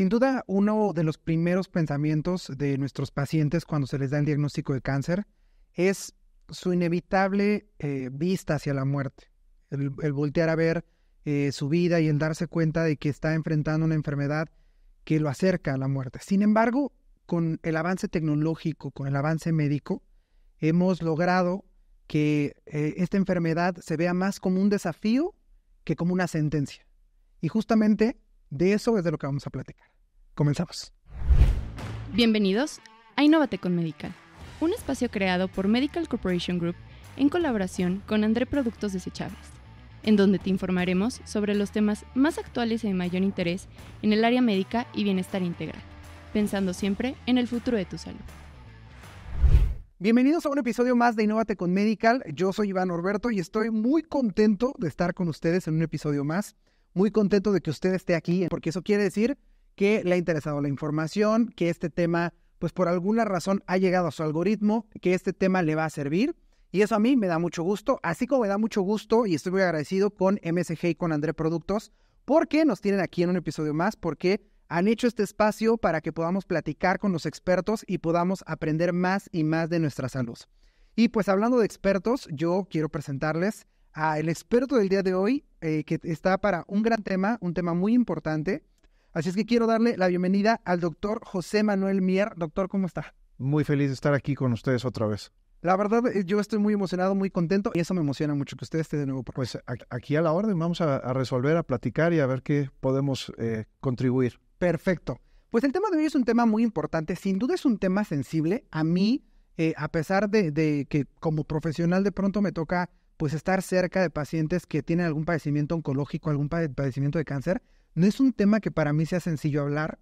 Sin duda, uno de los primeros pensamientos de nuestros pacientes cuando se les da el diagnóstico de cáncer es su inevitable eh, vista hacia la muerte, el, voltear a ver eh, su vida y el darse cuenta de que está enfrentando una enfermedad que lo acerca a la muerte. Sin embargo, con el avance tecnológico, con el avance médico, hemos logrado que eh, esta enfermedad se vea más como un desafío que como una sentencia. Y justamente de eso es de lo que vamos a platicar. Comenzamos. Bienvenidos a Innovate con Medical, un espacio creado por Medical Corporation Group en colaboración con André Productos Desechables, en donde te informaremos sobre los temas más actuales y de mayor interés en el área médica y bienestar integral, pensando siempre en el futuro de tu salud. Bienvenidos a un episodio más de Innovate con Medical. Yo soy Iván Orberto y estoy muy contento de estar con ustedes en un episodio más. Muy contento de que usted esté aquí, porque eso quiere decir que le ha interesado la información, que este tema, pues por alguna razón ha llegado a su algoritmo, que este tema le va a servir. Y eso a mí me da mucho gusto, así como me da mucho gusto y estoy muy agradecido con MSG y con André Productos, porque nos tienen aquí en un episodio más, porque han hecho este espacio para que podamos platicar con los expertos y podamos aprender más y más de nuestra salud. Y pues hablando de expertos, yo quiero presentarles al experto del día de hoy, eh, que está para un gran tema, un tema muy importante, Así es que quiero darle la bienvenida al doctor José Manuel Mier. Doctor, ¿cómo está? Muy feliz de estar aquí con ustedes otra vez. La verdad, eh, yo estoy muy emocionado, muy contento y eso me emociona mucho que usted esté de nuevo. Pues aquí a la orden, vamos a, resolver, a platicar y a ver qué podemos eh, contribuir. Perfecto. Pues el tema de hoy es un tema muy importante, sin duda es un tema sensible. A mí, eh, a pesar de, que como profesional de pronto me toca pues estar cerca de pacientes que tienen algún padecimiento oncológico, algún padecimiento de cáncer, no es un tema que para mí sea sencillo hablar.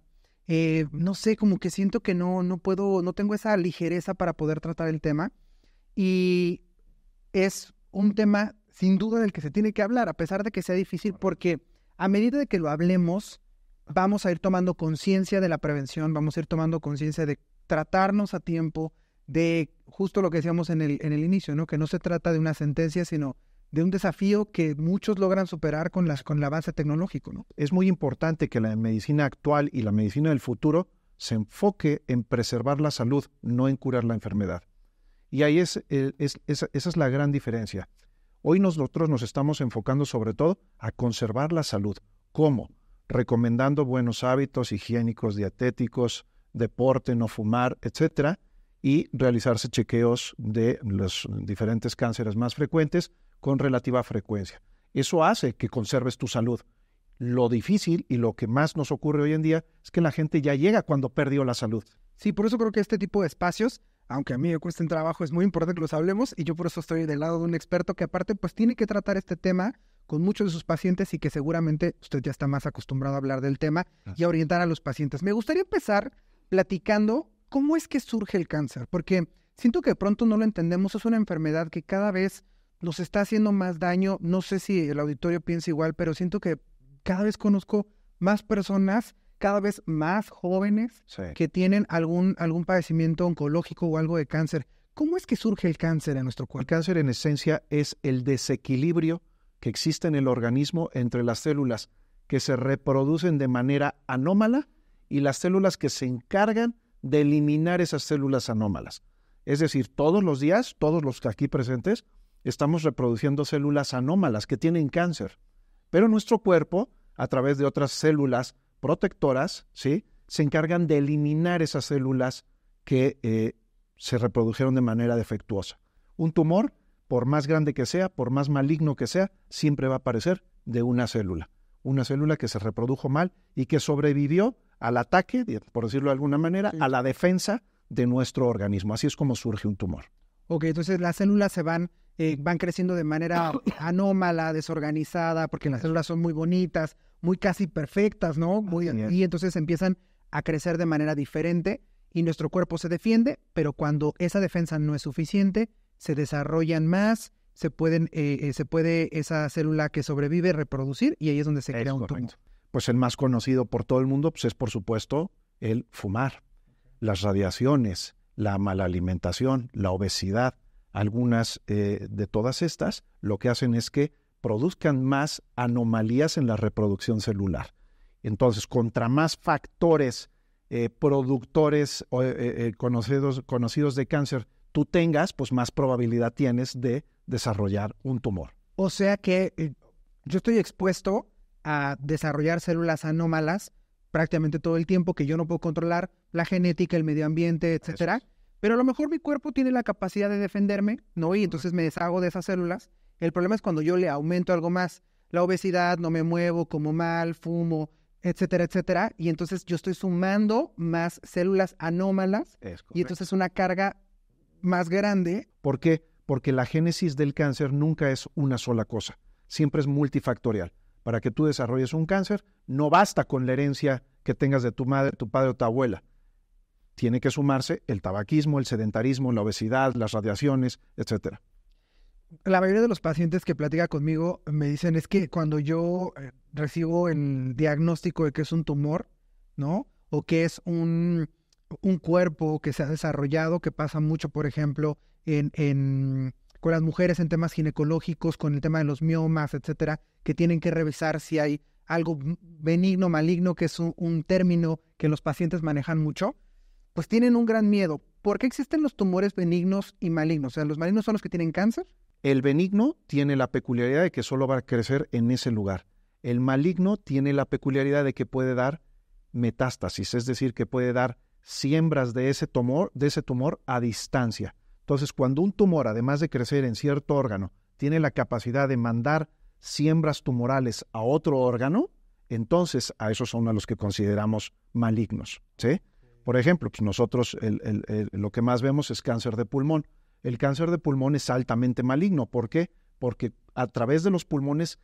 Eh, no sé, como que siento que no, no puedo, no tengo esa ligereza para poder tratar el tema. Y es un tema sin duda del que se tiene que hablar, a pesar de que sea difícil, porque a medida de que lo hablemos, vamos a ir tomando conciencia de la prevención, vamos a ir tomando conciencia de tratarnos a tiempo, de justo lo que decíamos en el, inicio, ¿no? Que no se trata de una sentencia, sino de un desafío que muchos logran superar con, las, con el avance tecnológico, ¿no? Es muy importante que la medicina actual y la medicina del futuro se enfoque en preservar la salud, no en curar la enfermedad. Y ahí es, eh, esa es la gran diferencia. Hoy nosotros nos estamos enfocando sobre todo a conservar la salud. ¿Cómo? Recomendando buenos hábitos higiénicos, dietéticos, deporte, no fumar, etcétera, y realizarse chequeos de los diferentes cánceres más frecuentes con relativa frecuencia. Eso hace que conserves tu salud. Lo difícil y lo que más nos ocurre hoy en día es que la gente ya llega cuando perdió la salud. Sí, por eso creo que este tipo de espacios, aunque a mí me cuesten trabajo, es muy importante que los hablemos y yo por eso estoy del lado de un experto que aparte pues tiene que tratar este tema con muchos de sus pacientes y que seguramente usted ya está más acostumbrado a hablar del tema y a orientar a los pacientes. Me gustaría empezar platicando ¿cómo es que surge el cáncer? Porque siento que de pronto no lo entendemos, es una enfermedad que cada vez nos está haciendo más daño, no sé si el auditorio piensa igual, pero siento que cada vez conozco más personas, cada vez más jóvenes que tienen algún, algún padecimiento oncológico o algo de cáncer. ¿Cómo es que surge el cáncer en nuestro cuerpo? El cáncer en esencia es el desequilibrio que existe en el organismo entre las células que se reproducen de manera anómala y las células que se encargan de eliminar esas células anómalas. Es decir, todos los días, todos los que aquí presentes, estamos reproduciendo células anómalas que tienen cáncer. Pero nuestro cuerpo, a través de otras células protectoras, ¿sí? se encargan de eliminar esas células que eh, se reprodujeron de manera defectuosa. Un tumor, por más grande que sea, por más maligno que sea, siempre va a aparecer de una célula. Una célula que se reprodujo mal y que sobrevivió al ataque, por decirlo de alguna manera, a la defensa de nuestro organismo. Así es como surge un tumor. Ok, entonces las células se van, eh, van creciendo de manera anómala, desorganizada, porque las células son muy bonitas, muy casi perfectas, ¿no? Muy, y entonces empiezan a crecer de manera diferente y nuestro cuerpo se defiende, pero cuando esa defensa no es suficiente, se desarrollan más, se, pueden, eh, eh, se puede esa célula que sobrevive reproducir y ahí es donde se crea un tumor pues el más conocido por todo el mundo pues es por supuesto el fumar, las radiaciones, la mala alimentación, la obesidad. Algunas eh, de todas estas lo que hacen es que produzcan más anomalías en la reproducción celular. Entonces, contra más factores eh, productores eh, conocidos, conocidos de cáncer tú tengas, pues más probabilidad tienes de desarrollar un tumor. O sea que yo estoy expuesto a desarrollar células anómalas prácticamente todo el tiempo que yo no puedo controlar la genética, el medio ambiente, etcétera. Pero a lo mejor mi cuerpo tiene la capacidad de defenderme, ¿no? Y entonces me deshago de esas células. El problema es cuando yo le aumento algo más, la obesidad, no me muevo, como mal, fumo, etcétera, etcétera. Y entonces yo estoy sumando más células anómalas y entonces una carga más grande. ¿Por qué? Porque la génesis del cáncer nunca es una sola cosa, siempre es multifactorial para que tú desarrolles un cáncer, no basta con la herencia que tengas de tu madre, tu padre o tu abuela. Tiene que sumarse el tabaquismo, el sedentarismo, la obesidad, las radiaciones, etcétera. La mayoría de los pacientes que platica conmigo me dicen es que cuando yo eh, recibo el diagnóstico de que es un tumor, ¿no? O que es un, un cuerpo que se ha desarrollado, que pasa mucho, por ejemplo, en, en con las mujeres en temas ginecológicos, con el tema de los miomas, etcétera, que tienen que revisar si hay algo benigno, maligno, que es un, término que los pacientes manejan mucho, pues tienen un gran miedo. ¿Por qué existen los tumores benignos y malignos? O sea, ¿los malignos son los que tienen cáncer? El benigno tiene la peculiaridad de que solo va a crecer en ese lugar. El maligno tiene la peculiaridad de que puede dar metástasis, es decir, que puede dar siembras de ese tumor, de ese tumor a distancia. Entonces, cuando un tumor, además de crecer en cierto órgano, tiene la capacidad de mandar siembras tumorales a otro órgano, entonces a esos son a los que consideramos malignos. ¿sí? Por ejemplo, pues nosotros lo que más vemos es cáncer de pulmón. El cáncer de pulmón es altamente maligno. ¿Por qué? Porque a través de los pulmones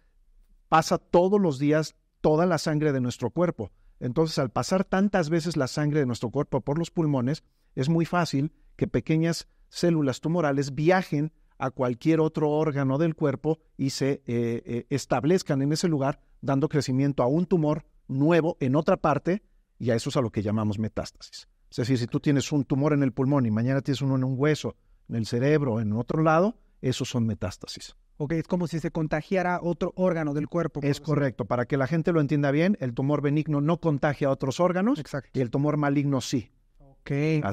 pasa todos los días toda la sangre de nuestro cuerpo. Entonces, al pasar tantas veces la sangre de nuestro cuerpo por los pulmones, es muy fácil que pequeñas células tumorales viajen a cualquier otro órgano del cuerpo y se eh, eh, establezcan en ese lugar, dando crecimiento a un tumor nuevo en otra parte, y a eso es a lo que llamamos metástasis. Es decir, si tú tienes un tumor en el pulmón y mañana tienes uno en un hueso, en el cerebro, en otro lado, esos son metástasis. Ok, es como si se contagiara otro órgano del cuerpo. Es correcto. Para que la gente lo entienda bien, el tumor benigno no contagia a otros órganos y el tumor maligno sí. Ok,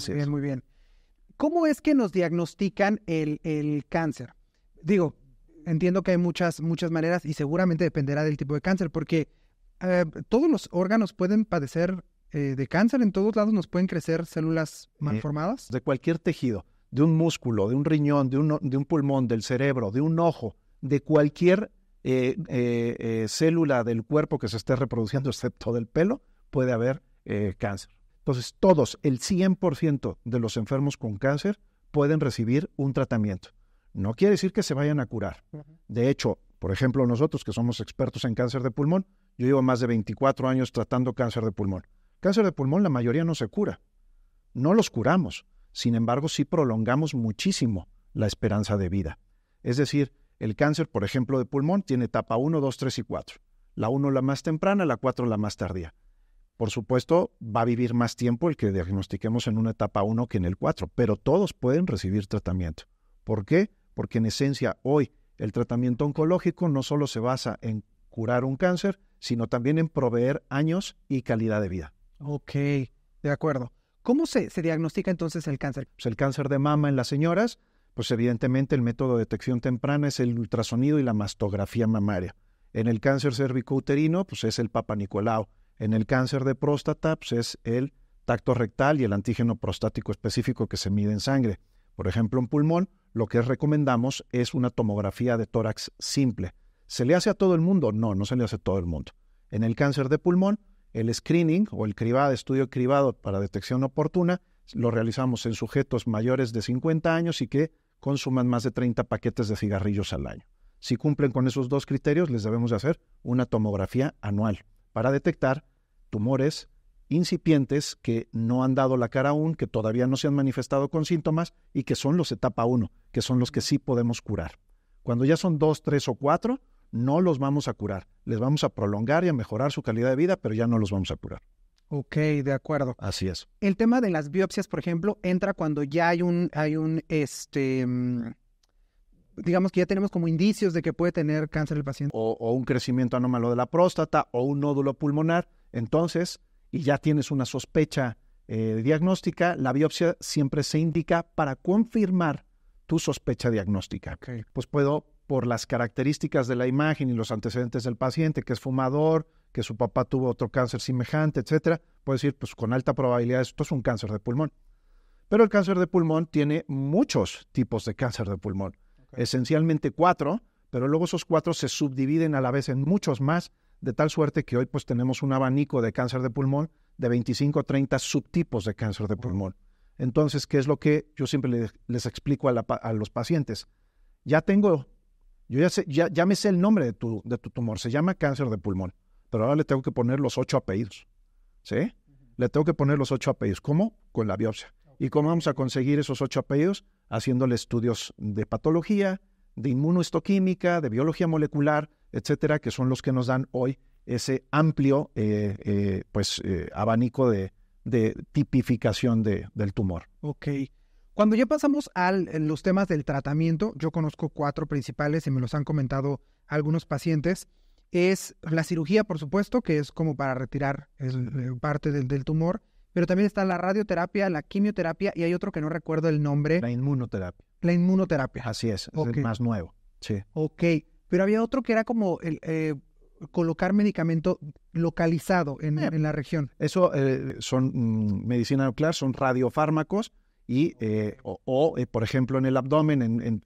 bien, muy bien. ¿Cómo es que nos diagnostican el, el cáncer? Digo, entiendo que hay muchas, muchas maneras y seguramente dependerá del tipo de cáncer, porque eh, todos los órganos pueden padecer eh, de cáncer, en todos lados nos pueden crecer células malformadas. Eh, de cualquier tejido, de un músculo, de un riñón, de un, de un pulmón, del cerebro, de un ojo, de cualquier célula del cuerpo que se esté reproduciendo, excepto del pelo, puede haber cáncer. Entonces, todos, el 100% de los enfermos con cáncer pueden recibir un tratamiento. No quiere decir que se vayan a curar. De hecho, por ejemplo, nosotros que somos expertos en cáncer de pulmón, yo llevo más de 24 años tratando cáncer de pulmón. Cáncer de pulmón la mayoría no se cura. No los curamos. Sin embargo, sí prolongamos muchísimo la esperanza de vida. Es decir, el cáncer, por ejemplo, de pulmón tiene etapa 1, 2, 3 y 4. La 1 la más temprana, la 4 la más tardía. Por supuesto, va a vivir más tiempo el que diagnostiquemos en una etapa 1 que en el 4, pero todos pueden recibir tratamiento. ¿Por qué? Porque en esencia hoy el tratamiento oncológico no solo se basa en curar un cáncer, sino también en proveer años y calidad de vida. Ok, de acuerdo. ¿Cómo se, diagnostica entonces el cáncer? Pues el cáncer de mama en las señoras, pues evidentemente el método de detección temprana es el ultrasonido y la mastografía mamaria. En el cáncer cervicouterino, pues es el Papa en el cáncer de próstata pues, es el tacto rectal y el antígeno prostático específico que se mide en sangre. Por ejemplo, en pulmón, lo que recomendamos es una tomografía de tórax simple. ¿Se le hace a todo el mundo? No, no se le hace a todo el mundo. En el cáncer de pulmón, el screening o el estudio cribado para detección oportuna, lo realizamos en sujetos mayores de 50 años y que consuman más de 30 paquetes de cigarrillos al año. Si cumplen con esos dos criterios, les debemos hacer una tomografía anual para detectar tumores incipientes que no han dado la cara aún, que todavía no se han manifestado con síntomas y que son los etapa 1, que son los que sí podemos curar. Cuando ya son 2, 3 o 4, no los vamos a curar. Les vamos a prolongar y a mejorar su calidad de vida, pero ya no los vamos a curar. Ok, de acuerdo. Así es. El tema de las biopsias, por ejemplo, entra cuando ya hay un, hay un, este, mm, digamos que ya tenemos como indicios de que puede tener cáncer el paciente. O, un crecimiento anómalo de la próstata o un nódulo pulmonar, entonces, y ya tienes una sospecha eh, diagnóstica, la biopsia siempre se indica para confirmar tu sospecha diagnóstica. Pues puedo, por las características de la imagen y los antecedentes del paciente, que es fumador, que su papá tuvo otro cáncer semejante, etcétera, puedo decir, pues con alta probabilidad esto es un cáncer de pulmón. Pero el cáncer de pulmón tiene muchos tipos de cáncer de pulmón esencialmente cuatro, pero luego esos cuatro se subdividen a la vez en muchos más, de tal suerte que hoy pues tenemos un abanico de cáncer de pulmón de 25 o 30 subtipos de cáncer de pulmón. Entonces, ¿qué es lo que yo siempre les, explico a, los pacientes? Ya tengo, yo ya, sé, ya, me sé el nombre de tu, de tu tumor, se llama cáncer de pulmón, pero ahora le tengo que poner los ocho apellidos, ¿sí? Le tengo que poner los ocho apellidos. ¿Cómo? Con la biopsia. ¿Y cómo vamos a conseguir esos ocho apellidos? haciéndole estudios de patología, de inmunohistoquímica, de biología molecular, etcétera, que son los que nos dan hoy ese amplio eh, eh, pues, eh, abanico de, tipificación del tumor. Ok. Cuando ya pasamos a los temas del tratamiento, yo conozco cuatro principales y me los han comentado algunos pacientes. Es la cirugía, por supuesto, que es como para retirar parte del tumor. Pero también está la radioterapia, la quimioterapia y hay otro que no recuerdo el nombre. La inmunoterapia. La inmunoterapia. Así es, es el más nuevo. Sí. Ok, pero había otro que era como el, eh, colocar medicamento localizado en, eh. la región. Eso eh, son mm, medicina nuclear, son radiofármacos y, o, por ejemplo, en el abdomen, en,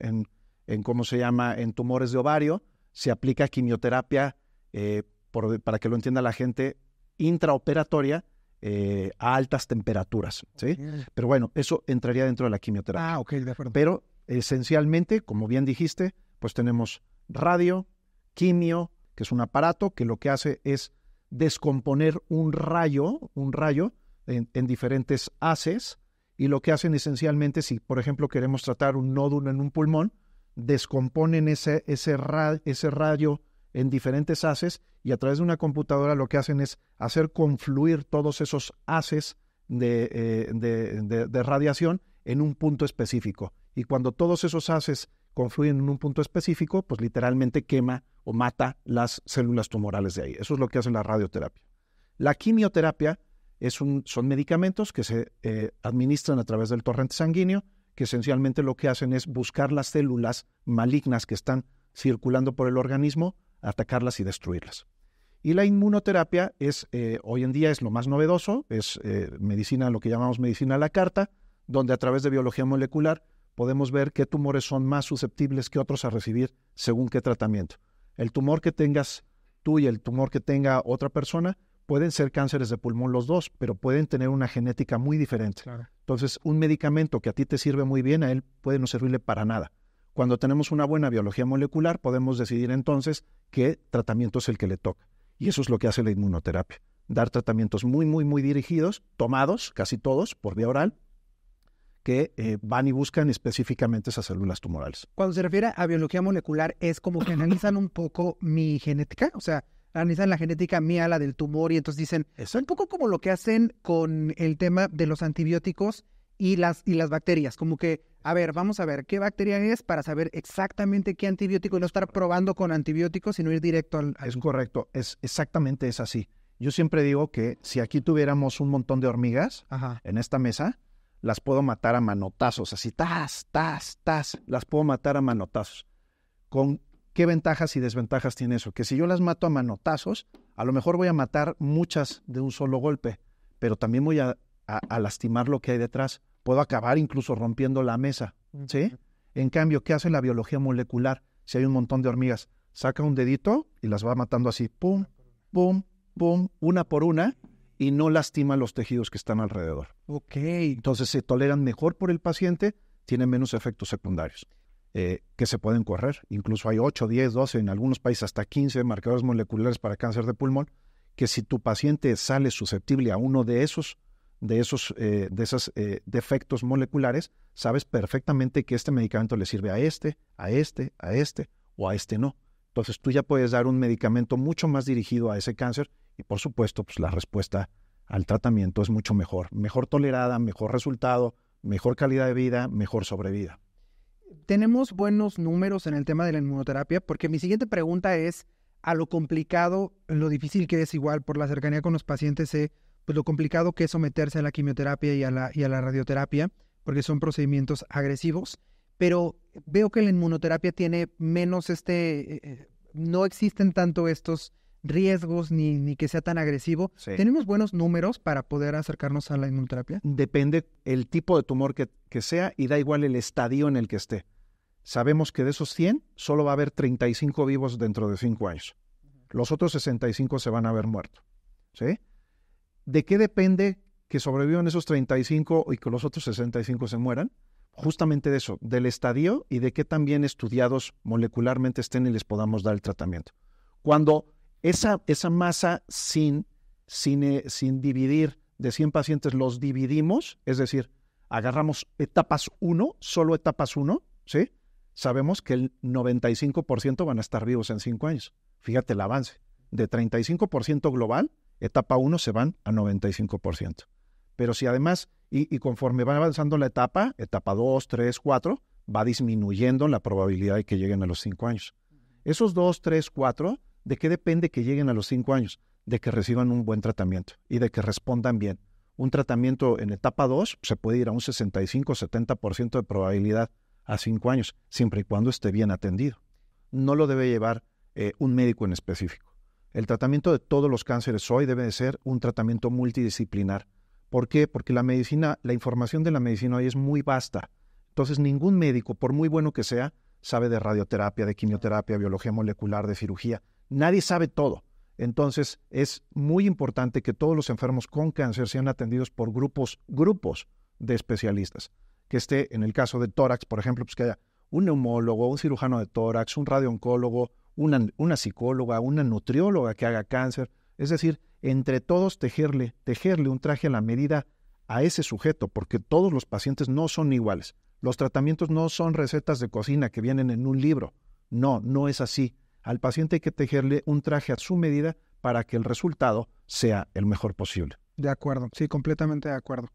en, cómo se llama, en tumores de ovario, se aplica quimioterapia, para que lo entienda la gente, intraoperatoria eh, a altas temperaturas. ¿sí? Pero bueno, eso entraría dentro de la quimioterapia. Ah, ok, de acuerdo. Pero esencialmente, como bien dijiste, pues tenemos radio, quimio, que es un aparato que lo que hace es descomponer un rayo, un rayo en, diferentes haces, y lo que hacen esencialmente, si por ejemplo queremos tratar un nódulo en un pulmón, descomponen ese, ese, ese rayo en diferentes haces y a través de una computadora lo que hacen es hacer confluir todos esos haces eh, de, radiación en un punto específico. Y cuando todos esos haces confluyen en un punto específico, pues literalmente quema o mata las células tumorales de ahí. Eso es lo que hace la radioterapia. La quimioterapia es un, son medicamentos que se eh, administran a través del torrente sanguíneo, que esencialmente lo que hacen es buscar las células malignas que están circulando por el organismo, atacarlas y destruirlas. Y la inmunoterapia es, eh, hoy en día es lo más novedoso, es eh, medicina, lo que llamamos medicina a la carta, donde a través de biología molecular podemos ver qué tumores son más susceptibles que otros a recibir según qué tratamiento. El tumor que tengas tú y el tumor que tenga otra persona pueden ser cánceres de pulmón los dos, pero pueden tener una genética muy diferente. Entonces, un medicamento que a ti te sirve muy bien, a él puede no servirle para nada. Cuando tenemos una buena biología molecular, podemos decidir entonces qué tratamiento es el que le toca. Y eso es lo que hace la inmunoterapia. Dar tratamientos muy, muy, muy dirigidos, tomados, casi todos, por vía oral, que eh, van y buscan específicamente esas células tumorales. Cuando se refiere a biología molecular, es como que analizan un poco mi genética, o sea, analizan la genética mía, la del tumor, y entonces dicen, es un poco como lo que hacen con el tema de los antibióticos y las, y las bacterias. Como que, a ver, vamos a ver qué bacteria es para saber exactamente qué antibiótico y no estar probando con antibióticos, sino ir directo al. Es correcto, es exactamente es así. Yo siempre digo que si aquí tuviéramos un montón de hormigas en esta mesa, las puedo matar a manotazos, así, tas, tas, tas, las puedo matar a manotazos. ¿Con qué ventajas y desventajas tiene eso? Que si yo las mato a manotazos, a lo mejor voy a matar muchas de un solo golpe, pero también voy a lastimar lo que hay detrás puedo acabar incluso rompiendo la mesa, ¿sí? En cambio, ¿qué hace la biología molecular? Si hay un montón de hormigas, saca un dedito y las va matando así, pum, pum, pum, una por una, y no lastima los tejidos que están alrededor. Ok. Entonces se toleran mejor por el paciente, tienen menos efectos secundarios eh, que se pueden correr. Incluso hay 8, 10, 12, en algunos países hasta 15 marcadores moleculares para cáncer de pulmón, que si tu paciente sale susceptible a uno de esos, de esos eh, de eh, defectos moleculares, sabes perfectamente que este medicamento le sirve a este, a este, a este o a este no. Entonces tú ya puedes dar un medicamento mucho más dirigido a ese cáncer y por supuesto pues, la respuesta al tratamiento es mucho mejor, mejor tolerada, mejor resultado, mejor calidad de vida, mejor sobrevida. Tenemos buenos números en el tema de la inmunoterapia porque mi siguiente pregunta es a lo complicado, lo difícil que es igual por la cercanía con los pacientes. Eh, pues lo complicado que es someterse a la quimioterapia y a la, radioterapia, porque son procedimientos agresivos, pero veo que la inmunoterapia tiene menos este, eh, eh, no existen tanto estos riesgos ni, que sea tan agresivo. ¿Tenemos buenos números para poder acercarnos a la inmunoterapia? Depende el tipo de tumor que, que sea y da igual el estadio en el que esté. Sabemos que de esos 100 solo va a haber 35 vivos dentro de 5 años. Los otros 65 se van a haber muerto, ¿sí? ¿de qué depende que sobrevivan esos 35 y que los otros 65 se mueran? Justamente de eso, del estadio y de qué tan bien estudiados molecularmente estén y les podamos dar el tratamiento. Cuando esa, esa masa sin, sin, eh, sin dividir de 100 pacientes los dividimos, es decir, agarramos etapas 1, solo etapas 1, ¿sí? Sabemos que el 95% van a estar vivos en 5 años. Fíjate el avance. De 35% global etapa 1 se van a 95%. Pero si además, y, conforme van avanzando la etapa, etapa 2, 3, 4, va disminuyendo la probabilidad de que lleguen a los 5 años. Esos 2, 3, 4, ¿de qué depende que lleguen a los 5 años? De que reciban un buen tratamiento y de que respondan bien. Un tratamiento en etapa 2 se puede ir a un 65-70% de probabilidad a 5 años, siempre y cuando esté bien atendido. No lo debe llevar eh, un médico en específico. El tratamiento de todos los cánceres hoy debe de ser un tratamiento multidisciplinar. ¿Por qué? Porque la medicina, la información de la medicina hoy es muy vasta. Entonces, ningún médico, por muy bueno que sea, sabe de radioterapia, de quimioterapia, biología molecular, de cirugía. Nadie sabe todo. Entonces, es muy importante que todos los enfermos con cáncer sean atendidos por grupos, grupos de especialistas. Que esté, en el caso de tórax, por ejemplo, pues que haya un neumólogo, un cirujano de tórax, un radiooncólogo, una, psicóloga, una nutrióloga que haga cáncer. Es decir, entre todos tejerle, tejerle un traje a la medida a ese sujeto, porque todos los pacientes no son iguales. Los tratamientos no son recetas de cocina que vienen en un libro. No, no es así. Al paciente hay que tejerle un traje a su medida para que el resultado sea el mejor posible. De acuerdo, sí, completamente de acuerdo.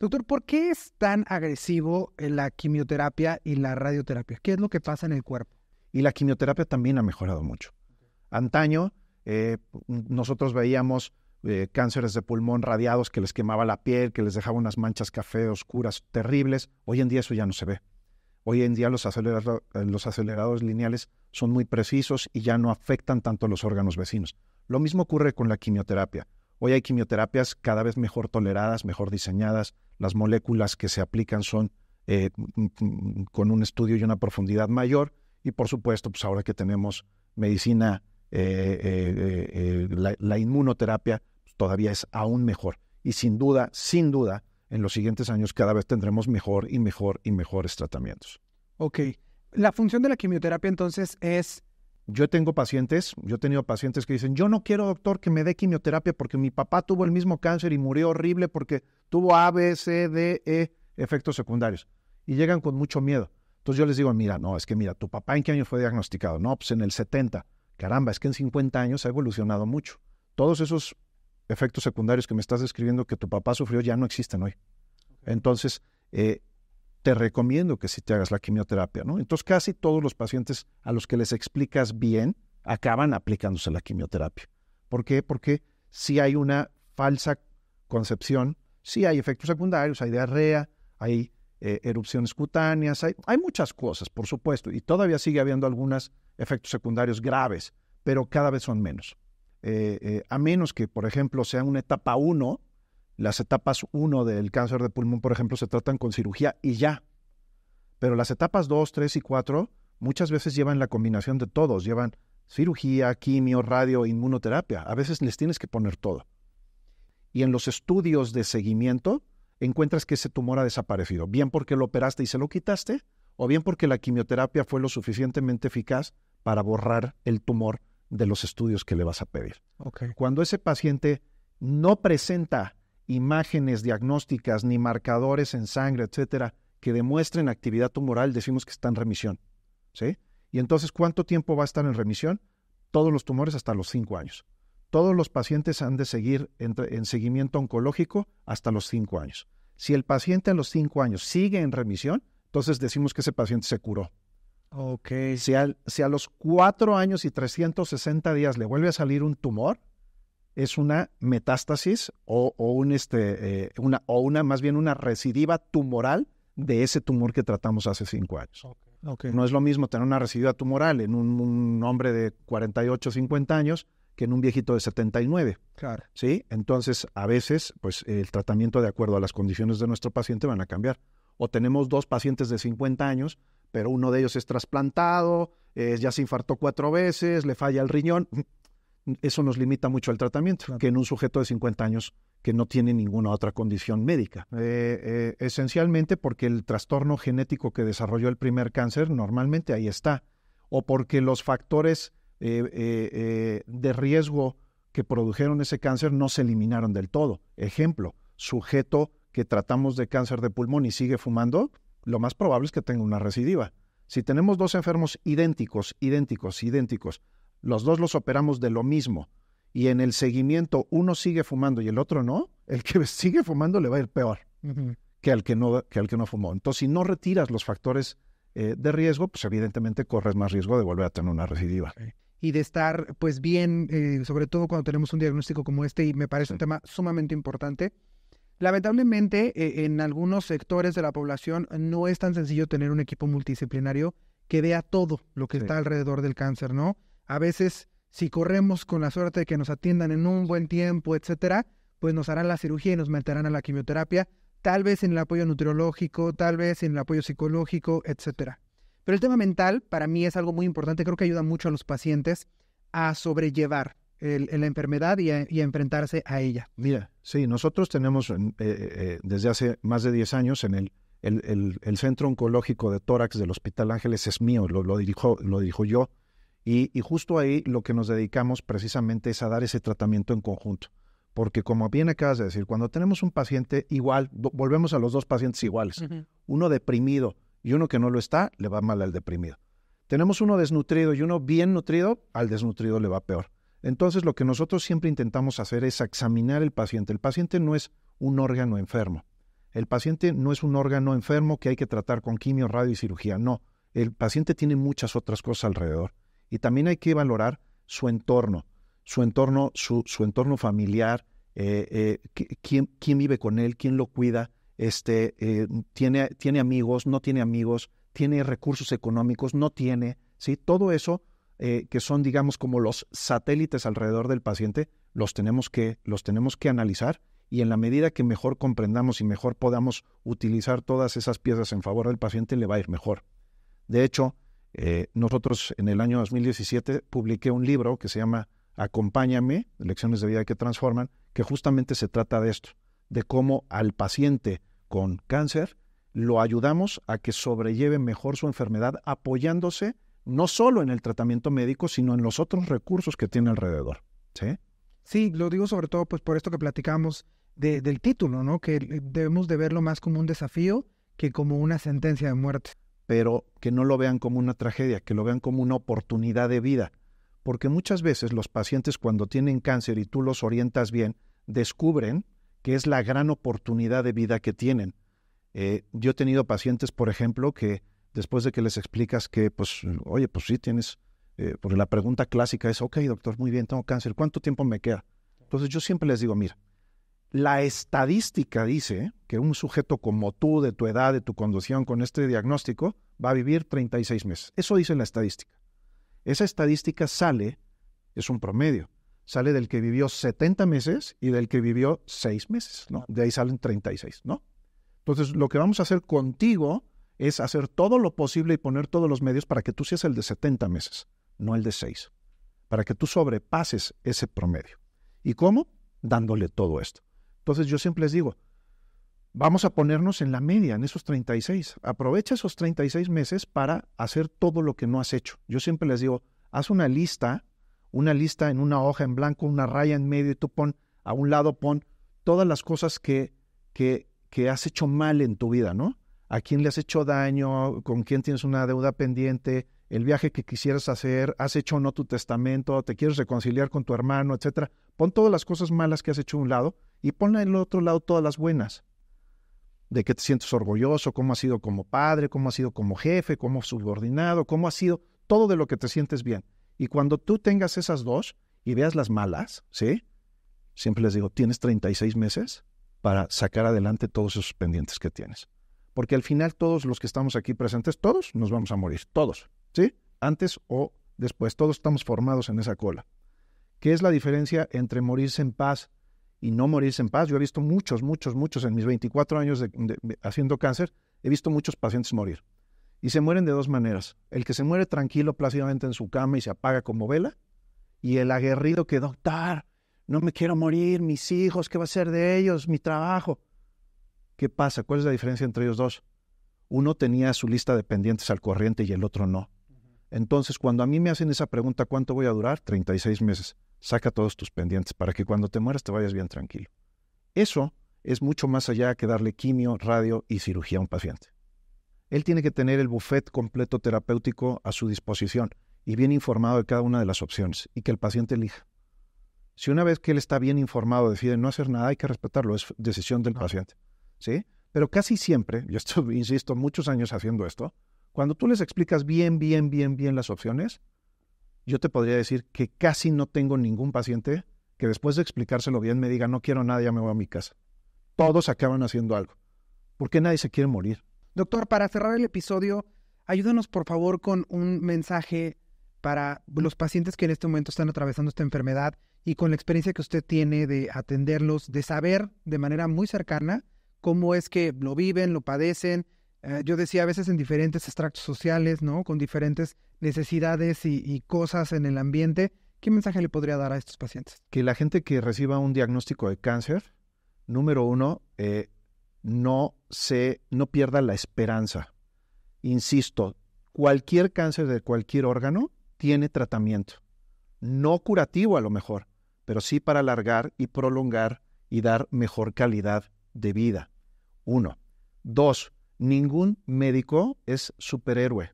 Doctor, ¿por qué es tan agresivo eh, la quimioterapia y la radioterapia? ¿Qué es lo que pasa en el cuerpo? Y la quimioterapia también ha mejorado mucho. Antaño, eh, nosotros veíamos eh, cánceres de pulmón radiados que les quemaba la piel, que les dejaba unas manchas café oscuras terribles. Hoy en día eso ya no se ve. Hoy en día los, los aceleradores lineales son muy precisos y ya no afectan tanto a los órganos vecinos. Lo mismo ocurre con la quimioterapia. Hoy hay quimioterapias cada vez mejor toleradas, mejor diseñadas. Las moléculas que se aplican son eh, mm, mm, con un estudio y una profundidad mayor y por supuesto, pues ahora que tenemos medicina, eh, eh, eh, la, inmunoterapia, pues todavía es aún mejor. Y sin duda, sin duda, en los siguientes años cada vez tendremos mejor y mejor y mejores tratamientos. Ok. La función de la quimioterapia entonces es... Yo tengo pacientes, yo he tenido pacientes que dicen, yo no quiero, doctor, que me dé quimioterapia porque mi papá tuvo el mismo cáncer y murió horrible porque tuvo A, B, C, D, E efectos secundarios. Y llegan con mucho miedo. Entonces yo les digo, mira, no, es que mira, tu papá en qué año fue diagnosticado? No, pues en el 70. Caramba, es que en 50 años ha evolucionado mucho. Todos esos efectos secundarios que me estás describiendo que tu papá sufrió ya no existen hoy. Entonces, eh, te recomiendo que si te hagas la quimioterapia, ¿no? Entonces, casi todos los pacientes a los que les explicas bien acaban aplicándose la quimioterapia. ¿Por qué? Porque si hay una falsa concepción, si hay efectos secundarios, hay diarrea, hay eh, erupciones cutáneas, hay, muchas cosas, por supuesto, y todavía sigue habiendo algunos efectos secundarios graves, pero cada vez son menos. Eh, eh, a menos que, por ejemplo, sea una etapa 1, las etapas 1 del cáncer de pulmón, por ejemplo, se tratan con cirugía y ya. Pero las etapas 2, 3 y 4 muchas veces llevan la combinación de todos, llevan cirugía, quimio, radio, inmunoterapia. A veces les tienes que poner todo. Y en los estudios de seguimiento, encuentras que ese tumor ha desaparecido, bien porque lo operaste y se lo quitaste, o bien porque la quimioterapia fue lo suficientemente eficaz para borrar el tumor de los estudios que le vas a pedir. Cuando ese paciente no presenta imágenes diagnósticas ni marcadores en sangre, etcétera, que demuestren actividad tumoral, decimos que está en remisión. ¿sí? Y entonces, ¿cuánto tiempo va a estar en remisión? Todos los tumores hasta los cinco años todos los pacientes han de seguir en, seguimiento oncológico hasta los 5 años. Si el paciente a los 5 años sigue en remisión, entonces decimos que ese paciente se curó. Si, a los 4 años y 360 días le vuelve a salir un tumor, es una metástasis o, un este, eh, una, o una, más bien una recidiva tumoral de ese tumor que tratamos hace 5 años. Okay. No es lo mismo tener una recidiva tumoral en un, hombre de 48, 50 años que en un viejito de 79. Claro. ¿Sí? Entonces, a veces, pues el tratamiento de acuerdo a las condiciones de nuestro paciente van a cambiar. O tenemos dos pacientes de 50 años, pero uno de ellos es trasplantado, ya se infartó cuatro veces, le falla el riñón. Eso nos limita mucho el tratamiento, que en un sujeto de 50 años que no tiene ninguna otra condición médica. Eh, eh, esencialmente porque el trastorno genético que desarrolló el primer cáncer normalmente ahí está, o porque los factores eh, eh, eh, de riesgo que produjeron ese cáncer no se eliminaron del todo. Ejemplo, sujeto que tratamos de cáncer de pulmón y sigue fumando, lo más probable es que tenga una recidiva. Si tenemos dos enfermos idénticos, idénticos, idénticos, los dos los operamos de lo mismo y en el seguimiento uno sigue fumando y el otro no, el que sigue fumando le va a ir peor que, al que, no, que al que no fumó. Entonces, si no retiras los factores de riesgo, pues evidentemente corres más riesgo de volver a tener una recidiva y de estar pues bien, eh, sobre todo cuando tenemos un diagnóstico como este y me parece un tema sumamente importante. Lamentablemente, e, en algunos sectores de la población no es tan sencillo tener un equipo multidisciplinario que vea todo lo que está alrededor del cáncer, ¿no? A veces, si corremos con la suerte de que nos atiendan en un buen tiempo, etcétera, pues nos harán la cirugía y nos meterán a la quimioterapia, tal vez en el apoyo nutriológico, tal vez en el apoyo psicológico, etcétera. Pero el tema mental para mí es algo muy importante, creo que ayuda mucho a los pacientes a sobrellevar la enfermedad y a, enfrentarse a ella. Mira, sí, nosotros tenemos eh, eh, eh, desde hace más de 10 años en el, Centro Oncológico de Tórax del Hospital Ángeles es mío, lo, dirijo, lo yo. Y, justo ahí lo que nos dedicamos precisamente es a dar ese tratamiento en conjunto. Porque como bien acabas de decir, cuando tenemos un paciente igual, volvemos a los dos pacientes iguales, uno deprimido, y uno que no lo está le va mal al deprimido. Tenemos uno desnutrido y uno bien nutrido, al desnutrido le va peor. Entonces lo que nosotros siempre intentamos hacer es examinar el paciente. El paciente no es un órgano enfermo. El paciente no es un órgano enfermo que hay que tratar con quimio, radio y cirugía. No, el paciente tiene muchas otras cosas alrededor. Y también hay que valorar su entorno, su entorno, entorno familiar, eh, eh, quién vive con él, quién lo cuida, este, eh, tiene, amigos, no tiene amigos, tiene recursos económicos, no tiene, ¿sí? Todo eso eh, que son, digamos, como los satélites alrededor del paciente, los tenemos, que, los tenemos que analizar y en la medida que mejor comprendamos y mejor podamos utilizar todas esas piezas en favor del paciente, le va a ir mejor. De hecho, eh, nosotros en el año 2017 publiqué un libro que se llama Acompáñame, Lecciones de Vida que Transforman, que justamente se trata de esto, de cómo al paciente con cáncer, lo ayudamos a que sobrelleve mejor su enfermedad apoyándose no solo en el tratamiento médico, sino en los otros recursos que tiene alrededor. Sí, sí lo digo sobre todo pues, por esto que platicamos del título, ¿no? que debemos de verlo más como un desafío que como una sentencia de muerte. Pero que no lo vean como una tragedia, que lo vean como una oportunidad de vida. Porque muchas veces los pacientes cuando tienen cáncer y tú los orientas bien, descubren que es la gran oportunidad de vida que tienen. Eh, yo he tenido pacientes, por ejemplo, que después de que les explicas que, pues, oye, pues sí, tienes, eh, porque la pregunta clásica es, ok, doctor, muy bien, tengo cáncer, ¿cuánto tiempo me queda? Entonces yo siempre les digo, mira, la estadística dice que un sujeto como tú, de tu edad, de tu conducción, con este diagnóstico, va a vivir 36 meses. Eso dice la estadística. Esa estadística sale, es un promedio, sale del que vivió 70 meses y del que vivió 6 meses, ¿no? De ahí salen 36, ¿no? Entonces, lo que vamos a hacer contigo es hacer todo lo posible y poner todos los medios para que tú seas el de 70 meses, no el de 6, para que tú sobrepases ese promedio. ¿Y cómo? Dándole todo esto. Entonces, yo siempre les digo, vamos a ponernos en la media, en esos 36. Aprovecha esos 36 meses para hacer todo lo que no has hecho. Yo siempre les digo, haz una lista una lista en una hoja en blanco, una raya en medio y tú pon a un lado, pon todas las cosas que, que, has hecho mal en tu vida, ¿no? A quién le has hecho daño, con quién tienes una deuda pendiente, el viaje que quisieras hacer, has hecho o no tu testamento, te quieres reconciliar con tu hermano, etcétera. Pon todas las cosas malas que has hecho a un lado y pon al el otro lado todas las buenas. De qué te sientes orgulloso, cómo has sido como padre, cómo has sido como jefe, cómo subordinado, cómo has sido todo de lo que te sientes bien. Y cuando tú tengas esas dos y veas las malas, ¿sí? Siempre les digo, tienes 36 meses para sacar adelante todos esos pendientes que tienes. Porque al final todos los que estamos aquí presentes, todos nos vamos a morir, todos, ¿sí? Antes o después, todos estamos formados en esa cola. ¿Qué es la diferencia entre morirse en paz y no morirse en paz? Yo he visto muchos, muchos, muchos en mis 24 años haciendo cáncer, he visto muchos pacientes morir. Y se mueren de dos maneras. El que se muere tranquilo, plácidamente en su cama y se apaga como vela. Y el aguerrido que, doctor, no me quiero morir, mis hijos, ¿qué va a ser de ellos? Mi trabajo. ¿Qué pasa? ¿Cuál es la diferencia entre ellos dos? Uno tenía su lista de pendientes al corriente y el otro no. Entonces, cuando a mí me hacen esa pregunta, ¿cuánto voy a durar? 36 meses. Saca todos tus pendientes para que cuando te mueras te vayas bien tranquilo. Eso es mucho más allá que darle quimio, radio y cirugía a un paciente él tiene que tener el buffet completo terapéutico a su disposición y bien informado de cada una de las opciones y que el paciente elija. Si una vez que él está bien informado decide no hacer nada, hay que respetarlo, es decisión del paciente. ¿Sí? Pero casi siempre, yo estoy, insisto, muchos años haciendo esto, cuando tú les explicas bien, bien, bien, bien las opciones, yo te podría decir que casi no tengo ningún paciente que después de explicárselo bien me diga, no quiero nada, me voy a mi casa. Todos acaban haciendo algo. ¿Por qué nadie se quiere morir? Doctor, para cerrar el episodio, ayúdanos por favor con un mensaje para los pacientes que en este momento están atravesando esta enfermedad y con la experiencia que usted tiene de atenderlos, de saber de manera muy cercana cómo es que lo viven, lo padecen. Eh, yo decía a veces en diferentes extractos sociales, ¿no? Con diferentes necesidades y, cosas en el ambiente. ¿Qué mensaje le podría dar a estos pacientes? Que la gente que reciba un diagnóstico de cáncer, número uno, eh, no se, no pierda la esperanza. Insisto, cualquier cáncer de cualquier órgano tiene tratamiento. No curativo a lo mejor, pero sí para alargar y prolongar y dar mejor calidad de vida. Uno. Dos, ningún médico es superhéroe.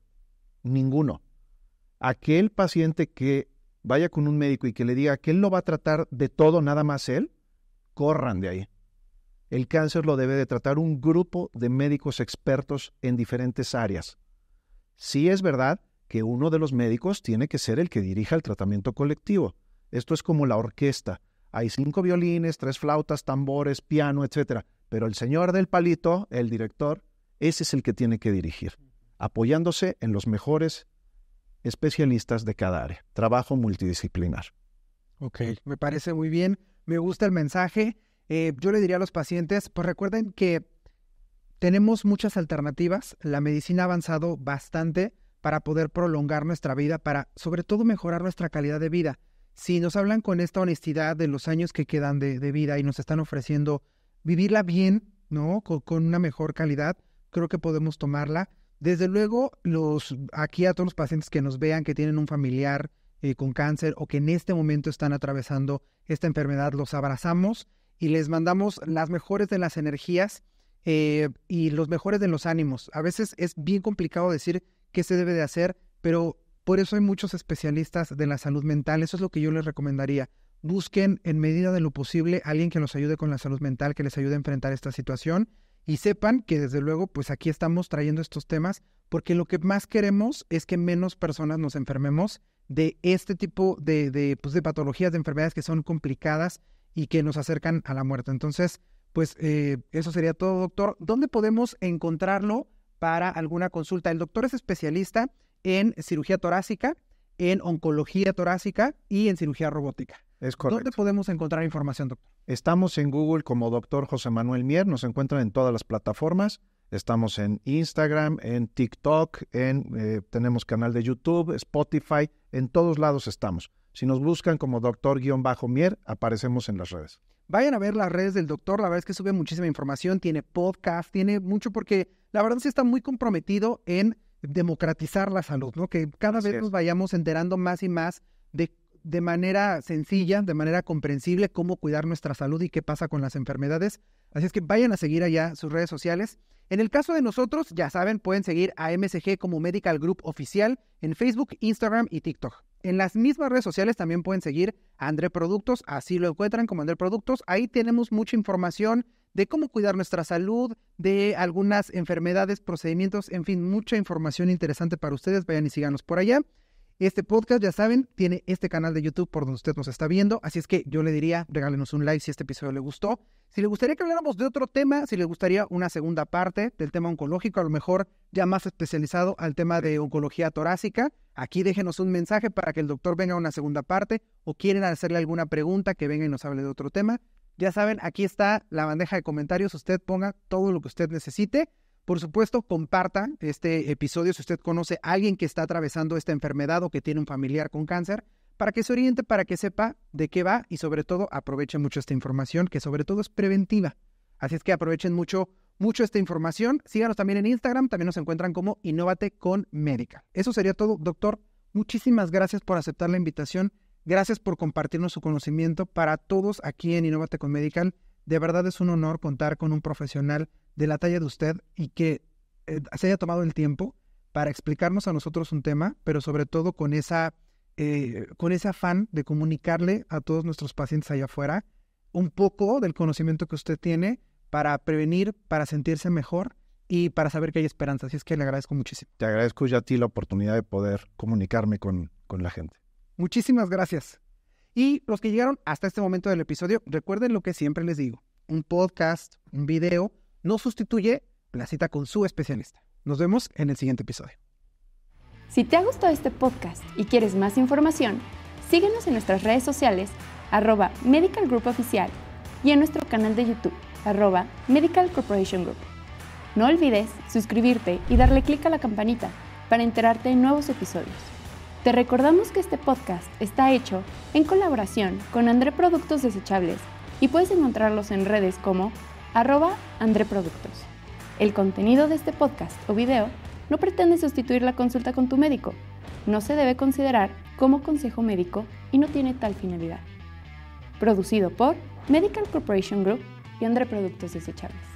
Ninguno. Aquel paciente que vaya con un médico y que le diga que él lo va a tratar de todo, nada más él, corran de ahí. El cáncer lo debe de tratar un grupo de médicos expertos en diferentes áreas. Sí es verdad que uno de los médicos tiene que ser el que dirija el tratamiento colectivo. Esto es como la orquesta. Hay cinco violines, tres flautas, tambores, piano, etc. Pero el señor del palito, el director, ese es el que tiene que dirigir, apoyándose en los mejores especialistas de cada área. Trabajo multidisciplinar. Ok, me parece muy bien. Me gusta el mensaje. Eh, yo le diría a los pacientes, pues recuerden que tenemos muchas alternativas. La medicina ha avanzado bastante para poder prolongar nuestra vida, para sobre todo mejorar nuestra calidad de vida. Si nos hablan con esta honestidad de los años que quedan de, vida y nos están ofreciendo vivirla bien, ¿no? Con, una mejor calidad, creo que podemos tomarla. Desde luego, los, aquí a todos los pacientes que nos vean, que tienen un familiar eh, con cáncer o que en este momento están atravesando esta enfermedad, los abrazamos y les mandamos las mejores de las energías eh, y los mejores de los ánimos. A veces es bien complicado decir qué se debe de hacer, pero por eso hay muchos especialistas de la salud mental. Eso es lo que yo les recomendaría. Busquen en medida de lo posible alguien que los ayude con la salud mental, que les ayude a enfrentar esta situación y sepan que desde luego, pues aquí estamos trayendo estos temas porque lo que más queremos es que menos personas nos enfermemos de este tipo de, de, pues, de patologías, de enfermedades que son complicadas y que nos acercan a la muerte. Entonces, pues eh, eso sería todo, doctor. ¿Dónde podemos encontrarlo para alguna consulta? El doctor es especialista en cirugía torácica, en oncología torácica y en cirugía robótica. Es correcto. ¿Dónde podemos encontrar información, doctor? Estamos en Google como doctor José Manuel Mier, nos encuentran en todas las plataformas. Estamos en Instagram, en TikTok, en, eh, tenemos canal de YouTube, Spotify, en todos lados estamos. Si nos buscan como doctor-mier, aparecemos en las redes. Vayan a ver las redes del doctor, la verdad es que sube muchísima información, tiene podcast, tiene mucho porque la verdad sí está muy comprometido en democratizar la salud, ¿no? Que cada vez nos vayamos enterando más y más de, de manera sencilla, de manera comprensible, cómo cuidar nuestra salud y qué pasa con las enfermedades. Así es que vayan a seguir allá sus redes sociales. En el caso de nosotros, ya saben, pueden seguir a MSG como Medical Group Oficial en Facebook, Instagram y TikTok. En las mismas redes sociales también pueden seguir André Productos, así lo encuentran como André Productos. Ahí tenemos mucha información de cómo cuidar nuestra salud, de algunas enfermedades, procedimientos, en fin, mucha información interesante para ustedes. Vayan y síganos por allá. Este podcast, ya saben, tiene este canal de YouTube por donde usted nos está viendo, así es que yo le diría, regálenos un like si este episodio le gustó. Si le gustaría que habláramos de otro tema, si le gustaría una segunda parte del tema oncológico, a lo mejor ya más especializado al tema de oncología torácica, aquí déjenos un mensaje para que el doctor venga a una segunda parte o quieren hacerle alguna pregunta que venga y nos hable de otro tema. Ya saben, aquí está la bandeja de comentarios, usted ponga todo lo que usted necesite. Por supuesto, comparta este episodio si usted conoce a alguien que está atravesando esta enfermedad o que tiene un familiar con cáncer, para que se oriente, para que sepa de qué va y sobre todo aproveche mucho esta información, que sobre todo es preventiva. Así es que aprovechen mucho, mucho esta información. Síganos también en Instagram, también nos encuentran como Innovate con Médica. Eso sería todo, doctor. Muchísimas gracias por aceptar la invitación. Gracias por compartirnos su conocimiento para todos aquí en Innovate con Medical. De verdad es un honor contar con un profesional de la talla de usted y que eh, se haya tomado el tiempo para explicarnos a nosotros un tema, pero sobre todo con, esa, eh, con ese afán de comunicarle a todos nuestros pacientes allá afuera un poco del conocimiento que usted tiene para prevenir, para sentirse mejor y para saber que hay esperanza. Así es que le agradezco muchísimo. Te agradezco ya a ti la oportunidad de poder comunicarme con, con la gente. Muchísimas gracias. Y los que llegaron hasta este momento del episodio, recuerden lo que siempre les digo, un podcast, un video, no sustituye la cita con su especialista. Nos vemos en el siguiente episodio. Si te ha gustado este podcast y quieres más información, síguenos en nuestras redes sociales arroba Medical Group Oficial y en nuestro canal de YouTube arroba Medical Corporation Group. No olvides suscribirte y darle clic a la campanita para enterarte de nuevos episodios. Te recordamos que este podcast está hecho en colaboración con André Productos Desechables y puedes encontrarlos en redes como arroba André Productos. El contenido de este podcast o video no pretende sustituir la consulta con tu médico. No se debe considerar como consejo médico y no tiene tal finalidad. Producido por Medical Corporation Group y André Productos Desechables.